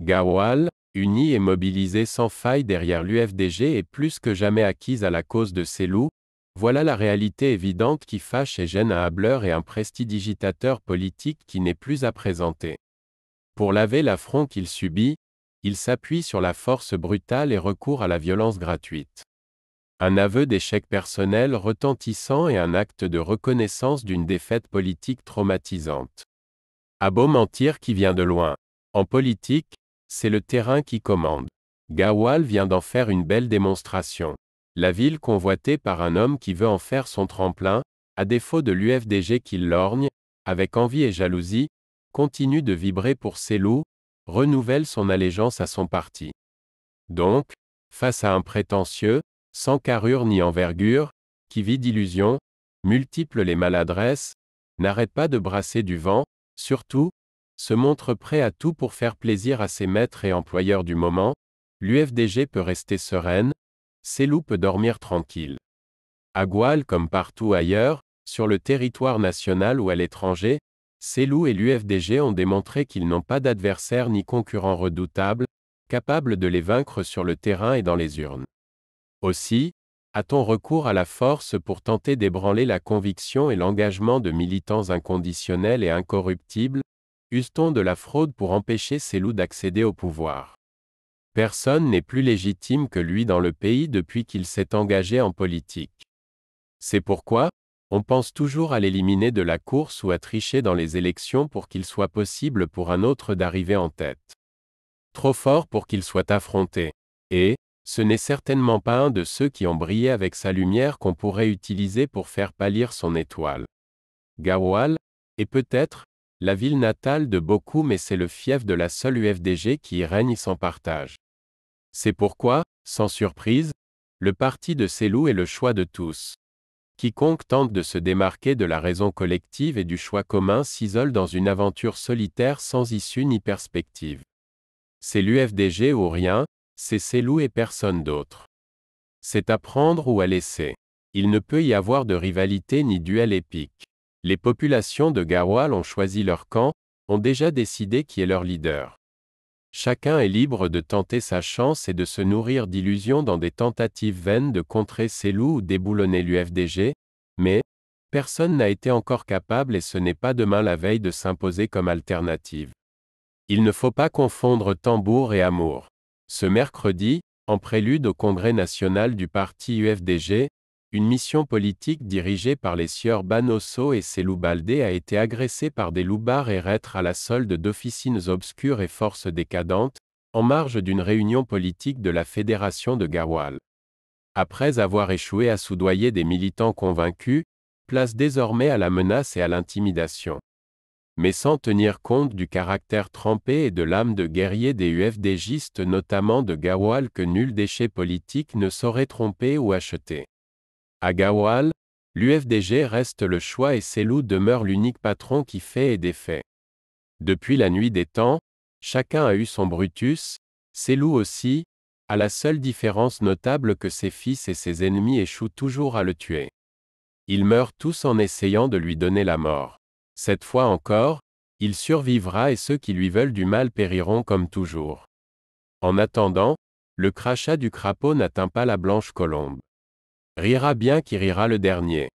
Gawal, unie et mobilisé sans faille derrière l'UFDG et plus que jamais acquise à la cause de ses loups, voilà la réalité évidente qui fâche et gêne un hableur et un prestidigitateur politique qui n'est plus à présenter. Pour laver l'affront qu'il subit, il s'appuie sur la force brutale et recourt à la violence gratuite. Un aveu d'échec personnel retentissant et un acte de reconnaissance d'une défaite politique traumatisante. À beau mentir qui vient de loin. En politique, c'est le terrain qui commande. Gawal vient d'en faire une belle démonstration. La ville convoitée par un homme qui veut en faire son tremplin, à défaut de l'UFDG qui lorgne, avec envie et jalousie, continue de vibrer pour ses loups, renouvelle son allégeance à son parti. Donc, face à un prétentieux, sans carrure ni envergure, qui vit d'illusions, multiple les maladresses, n'arrête pas de brasser du vent, surtout, se montre prêt à tout pour faire plaisir à ses maîtres et employeurs du moment, l'UFDG peut rester sereine, loups peut dormir tranquille. À Gual comme partout ailleurs, sur le territoire national ou à l'étranger, loups et l'UFDG ont démontré qu'ils n'ont pas d'adversaires ni concurrents redoutables, capables de les vaincre sur le terrain et dans les urnes. Aussi, a-t-on recours à la force pour tenter d'ébranler la conviction et l'engagement de militants inconditionnels et incorruptibles, use on de la fraude pour empêcher ses loups d'accéder au pouvoir Personne n'est plus légitime que lui dans le pays depuis qu'il s'est engagé en politique. C'est pourquoi, on pense toujours à l'éliminer de la course ou à tricher dans les élections pour qu'il soit possible pour un autre d'arriver en tête. Trop fort pour qu'il soit affronté. Et, ce n'est certainement pas un de ceux qui ont brillé avec sa lumière qu'on pourrait utiliser pour faire pâlir son étoile. Gawal, et peut-être, la ville natale de beaucoup mais c'est le fief de la seule UFDG qui y règne sans partage. C'est pourquoi, sans surprise, le parti de Selou est le choix de tous. Quiconque tente de se démarquer de la raison collective et du choix commun s'isole dans une aventure solitaire sans issue ni perspective. C'est l'UFDG ou rien, c'est Selou et personne d'autre. C'est à prendre ou à laisser. Il ne peut y avoir de rivalité ni duel épique les populations de Gawal ont choisi leur camp, ont déjà décidé qui est leur leader. Chacun est libre de tenter sa chance et de se nourrir d'illusions dans des tentatives vaines de contrer ses loups ou déboulonner l'UFDG, mais personne n'a été encore capable et ce n'est pas demain la veille de s'imposer comme alternative. Il ne faut pas confondre tambour et amour. Ce mercredi, en prélude au congrès national du parti UFDG, une mission politique dirigée par les sieurs Banosso et Seloubaldé a été agressée par des loubards et reîtres à la solde d'officines obscures et forces décadentes, en marge d'une réunion politique de la Fédération de Gawal. Après avoir échoué à soudoyer des militants convaincus, place désormais à la menace et à l'intimidation. Mais sans tenir compte du caractère trempé et de l'âme de guerrier des UFDGistes notamment de Gawal que nul déchet politique ne saurait tromper ou acheter. À Gawal, l'UFDG reste le choix et loups demeure l'unique patron qui fait et défait. Depuis la nuit des temps, chacun a eu son Brutus, loups aussi, à la seule différence notable que ses fils et ses ennemis échouent toujours à le tuer. Ils meurent tous en essayant de lui donner la mort. Cette fois encore, il survivra et ceux qui lui veulent du mal périront comme toujours. En attendant, le crachat du crapaud n'atteint pas la blanche colombe rira bien qui rira le dernier.